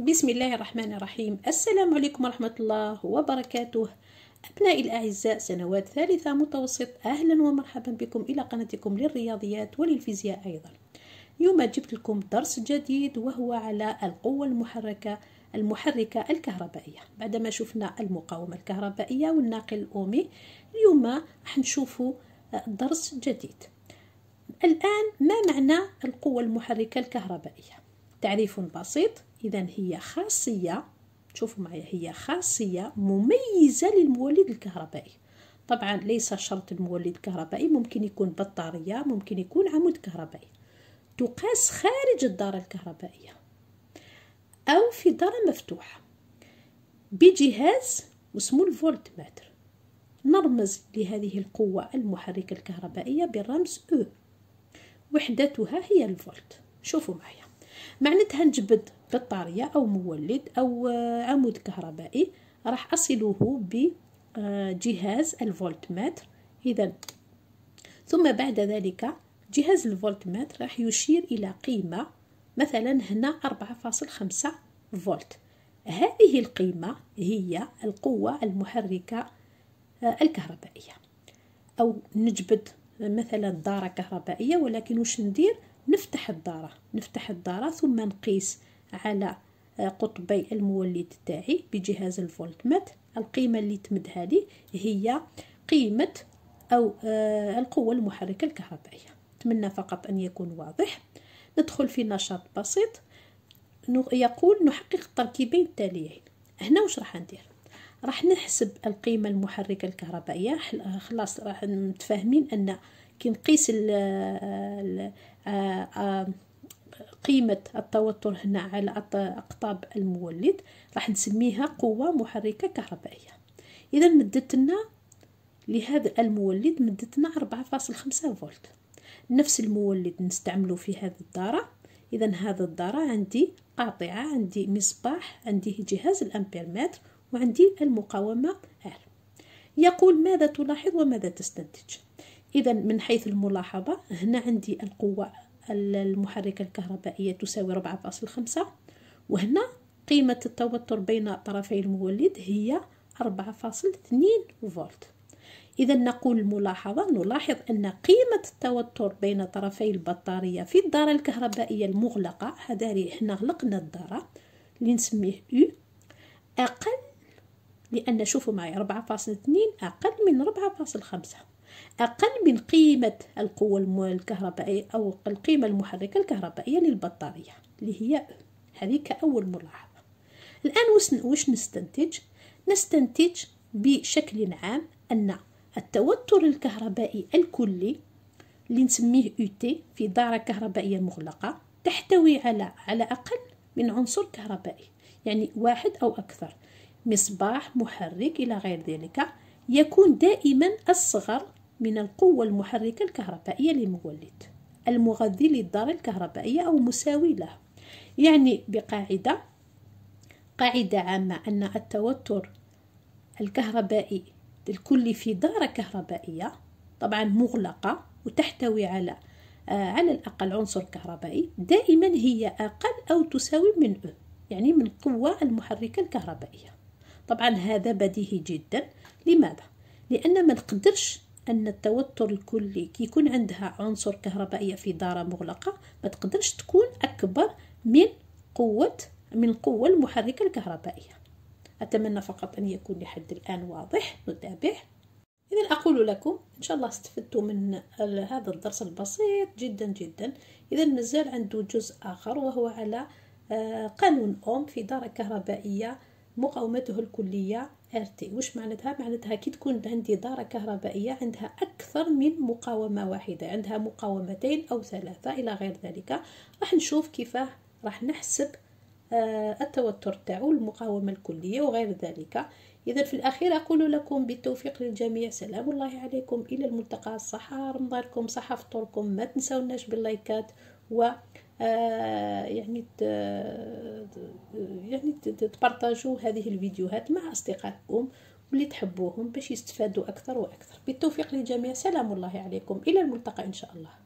بسم الله الرحمن الرحيم السلام عليكم ورحمة الله وبركاته أبنائي الأعزاء سنوات ثالثة متوسط أهلا ومرحبا بكم إلى قناتكم للرياضيات وللفيزياء أيضا اليوم جبت لكم درس جديد وهو على القوة المحركة المحركة الكهربائية بعدما شفنا المقاومة الكهربائية والناقل الأومي اليوم حنشوف آه، درس جديد الآن ما معنى القوة المحركة الكهربائية تعريف بسيط إذا هي خاصية شوفوا معي هي خاصية مميزة للمولد الكهربائي طبعا ليس شرط المولد الكهربائي ممكن يكون بطارية ممكن يكون عمود كهربائي تقاس خارج الدارة الكهربائية أو في دار مفتوحة بجهاز اسمه الفولت متر نرمز لهذه القوة المحركة الكهربائية بالرمز أو وحدتها هي الفولت شوفوا معي معناتها نجبد بطارية أو مولد أو آه، عمود كهربائي راح أصله بجهاز الفولت متر إذا ثم بعد ذلك جهاز الفولت متر راح يشير إلى قيمة مثلا هنا 4.5 فولت هذه القيمة هي القوة المحركة آه، الكهربائية أو نجبد مثلا دارة كهربائية ولكن وش ندير نفتح الدارة نفتح الدارة ثم نقيس على آه، قطبي المولد تاعي بجهاز الفولتمت القيمة اللي تمدها لي هي قيمة أو آه، القوة المحركة الكهربائية أتمنى فقط أن يكون واضح ندخل في نشاط بسيط يقول نحقق التركيبين التاليين هنا واش راح ندير راح نحسب القيمة المحركة الكهربائية خلاص راح متفاهمين أن كي نقيس قيمة التوتر هنا على أقطاب المولد راح نسميها قوة محركة كهربائية إذا مدتنا لهذا المولد مدتنا 4.5 فولت نفس المولد نستعمله في هذا الدارة إذا هذا الدارة عندي قاطعة عندي مصباح عندي جهاز متر وعندي المقاومة R يقول ماذا تلاحظ وماذا تستنتج إذا من حيث الملاحظة هنا عندي القوة المحركة الكهربائية تساوي 4.5 وهنا قيمة التوتر بين طرفي المولد هي 4.2 فولت إذا نقول الملاحظة نلاحظ أن قيمة التوتر بين طرفي البطارية في الدارة الكهربائية المغلقة هذا هنا غلقنا الدارة اللي نسميه U أقل لأن شوفوا معي 4.2 أقل من 4.5 أقل من قيمة القوة الكهربائية أو القيمة المحركة الكهربائية للبطارية اللي هي هذه كأول ملاحظة الآن وش نستنتج؟ نستنتج بشكل عام أن التوتر الكهربائي الكلي اللي نسميه UT في دارة كهربائية مغلقة تحتوي على على أقل من عنصر كهربائي يعني واحد أو أكثر مصباح محرك إلى غير ذلك يكون دائما أصغر من القوة المحركة الكهربائية للمولد المغذي للدار الكهربائية أو مساوي له يعني بقاعدة قاعدة عامة أن التوتر الكهربائي الكلي في دارة كهربائية طبعا مغلقة وتحتوي على آه على الأقل عنصر كهربائي دائما هي أقل أو تساوي من أو يعني من القوة المحركة الكهربائية طبعا هذا بديهي جدا لماذا لان ما نقدرش ان التوتر الكلي يكون عندها عنصر كهربائيه في داره مغلقه ما تقدرش تكون اكبر من قوه من قوه المحركه الكهربائيه اتمنى فقط ان يكون لحد الان واضح نتابع إذا أقول لكم إن شاء الله استفدتوا من هذا الدرس البسيط جدا جدا إذا مازال عنده جزء آخر وهو على آه، قانون أوم في دارة كهربائية مقاومته الكلية ار تي واش معناتها معناتها كي تكون عندي دارة كهربائية عندها أكثر من مقاومة واحدة عندها مقاومتين أو ثلاثة إلى غير ذلك راح نشوف كيفاه راح نحسب آه، التوتر تاعو المقاومة الكلية وغير ذلك إذا في الأخير أقول لكم بالتوفيق للجميع سلام الله عليكم إلى الملتقى الصحة رمضانكم صحة فطوركم ما تنسوناش باللايكات و آه، يعني يعني تبارطاجوا هذه الفيديوهات مع اصدقائكم واللي تحبوهم باش يستفادوا اكثر واكثر بالتوفيق للجميع سلام الله عليكم الى الملتقى ان شاء الله